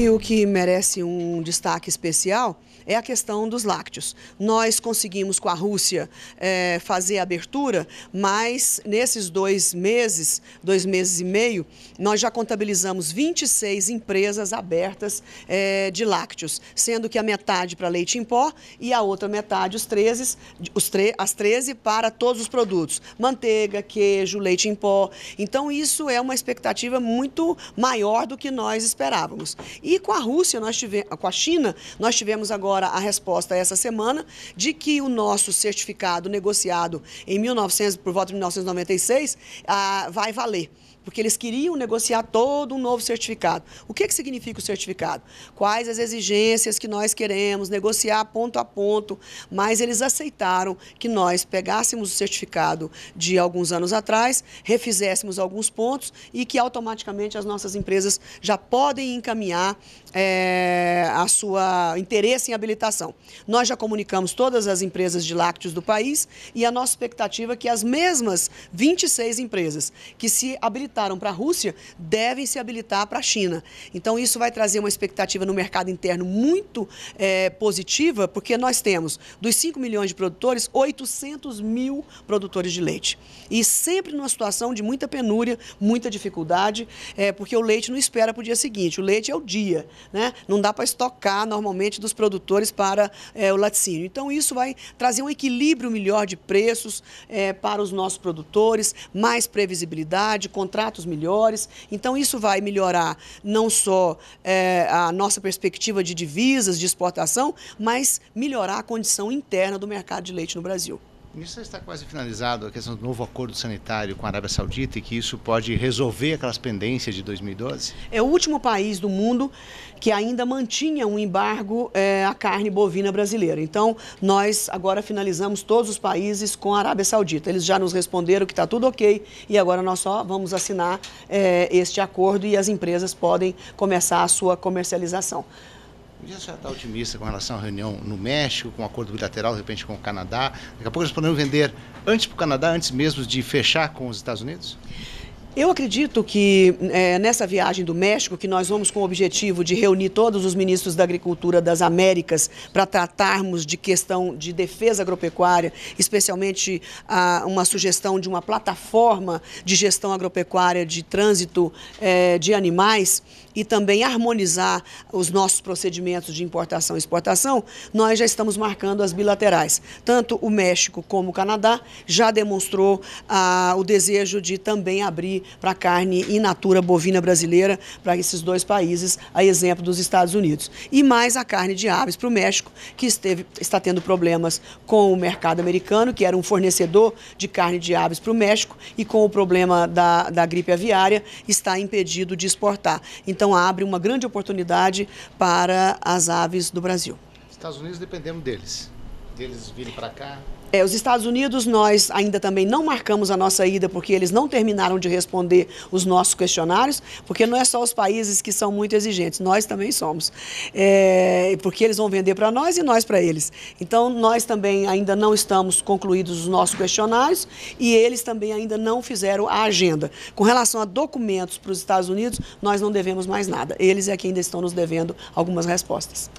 E o que merece um destaque especial é a questão dos lácteos. Nós conseguimos com a Rússia é, fazer a abertura, mas nesses dois meses, dois meses e meio, nós já contabilizamos 26 empresas abertas é, de lácteos, sendo que a metade para leite em pó e a outra metade, os 13, os tre as 13 para todos os produtos, manteiga, queijo, leite em pó. Então isso é uma expectativa muito maior do que nós esperávamos. E e com a Rússia, nós tivemos, com a China, nós tivemos agora a resposta essa semana de que o nosso certificado negociado em 1900, por volta de 1996 ah, vai valer porque eles queriam negociar todo um novo certificado. O que, que significa o certificado? Quais as exigências que nós queremos, negociar ponto a ponto, mas eles aceitaram que nós pegássemos o certificado de alguns anos atrás, refizéssemos alguns pontos e que automaticamente as nossas empresas já podem encaminhar é, a sua interesse em habilitação. Nós já comunicamos todas as empresas de lácteos do país e a nossa expectativa é que as mesmas 26 empresas que se habilitaram habilitaram para a Rússia devem se habilitar para a China. Então, isso vai trazer uma expectativa no mercado interno muito é, positiva, porque nós temos, dos 5 milhões de produtores, 800 mil produtores de leite. E sempre numa situação de muita penúria, muita dificuldade, é, porque o leite não espera para o dia seguinte. O leite é o dia, né? Não dá para estocar normalmente dos produtores para é, o laticínio. Então, isso vai trazer um equilíbrio melhor de preços para os nossos produtores, mais previsibilidade, contratos contratos melhores. Então, isso vai melhorar não só é, a nossa perspectiva de divisas, de exportação, mas melhorar a condição interna do mercado de leite no Brasil. Isso está quase finalizado a questão do novo acordo sanitário com a Arábia Saudita e que isso pode resolver aquelas pendências de 2012? É o último país do mundo que ainda mantinha um embargo é, à carne bovina brasileira. Então, nós agora finalizamos todos os países com a Arábia Saudita. Eles já nos responderam que está tudo ok e agora nós só vamos assinar é, este acordo e as empresas podem começar a sua comercialização. O já está otimista com relação à reunião no México, com um acordo bilateral, de repente, com o Canadá. Daqui a pouco eles podemos vender antes para o Canadá, antes mesmo de fechar com os Estados Unidos? Eu acredito que é, nessa viagem do México, que nós vamos com o objetivo de reunir todos os ministros da Agricultura das Américas para tratarmos de questão de defesa agropecuária, especialmente a, uma sugestão de uma plataforma de gestão agropecuária de trânsito é, de animais e também harmonizar os nossos procedimentos de importação e exportação, nós já estamos marcando as bilaterais. Tanto o México como o Canadá já demonstrou o desejo de também abrir para a carne in natura bovina brasileira para esses dois países, a exemplo dos Estados Unidos. E mais a carne de aves para o México, que esteve, está tendo problemas com o mercado americano, que era um fornecedor de carne de aves para o México, e com o problema da, da gripe aviária, está impedido de exportar. Então abre uma grande oportunidade para as aves do Brasil. Estados Unidos dependemos deles. Deles virem para cá. É, os Estados Unidos, nós ainda também não marcamos a nossa ida, porque eles não terminaram de responder os nossos questionários, porque não é só os países que são muito exigentes, nós também somos. É, porque eles vão vender para nós e nós para eles. Então, nós também ainda não estamos concluídos os nossos questionários e eles também ainda não fizeram a agenda. Com relação a documentos para os Estados Unidos, nós não devemos mais nada. Eles é que ainda estão nos devendo algumas respostas.